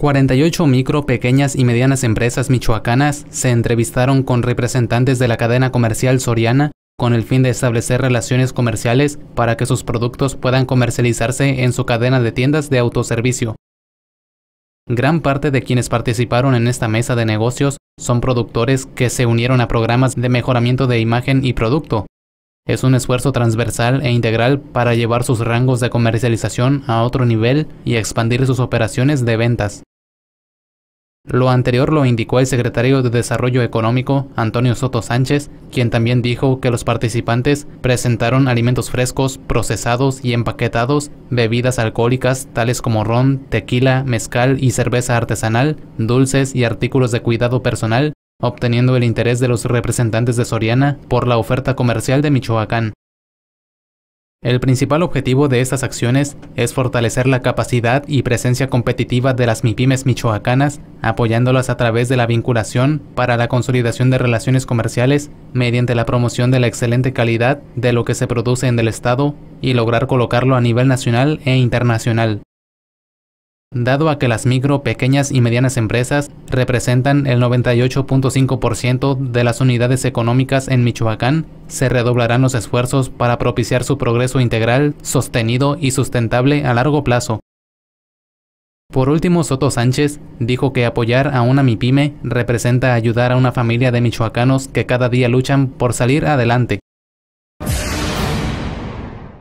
48 micro, pequeñas y medianas empresas michoacanas se entrevistaron con representantes de la cadena comercial Soriana con el fin de establecer relaciones comerciales para que sus productos puedan comercializarse en su cadena de tiendas de autoservicio. Gran parte de quienes participaron en esta mesa de negocios son productores que se unieron a programas de mejoramiento de imagen y producto. Es un esfuerzo transversal e integral para llevar sus rangos de comercialización a otro nivel y expandir sus operaciones de ventas. Lo anterior lo indicó el secretario de Desarrollo Económico, Antonio Soto Sánchez, quien también dijo que los participantes presentaron alimentos frescos, procesados y empaquetados, bebidas alcohólicas tales como ron, tequila, mezcal y cerveza artesanal, dulces y artículos de cuidado personal, obteniendo el interés de los representantes de Soriana por la oferta comercial de Michoacán. El principal objetivo de estas acciones es fortalecer la capacidad y presencia competitiva de las MIPIMES michoacanas, apoyándolas a través de la vinculación para la consolidación de relaciones comerciales mediante la promoción de la excelente calidad de lo que se produce en el Estado y lograr colocarlo a nivel nacional e internacional dado a que las micro, pequeñas y medianas empresas representan el 98.5% de las unidades económicas en Michoacán, se redoblarán los esfuerzos para propiciar su progreso integral, sostenido y sustentable a largo plazo. Por último, Soto Sánchez dijo que apoyar a una MIPYME representa ayudar a una familia de michoacanos que cada día luchan por salir adelante.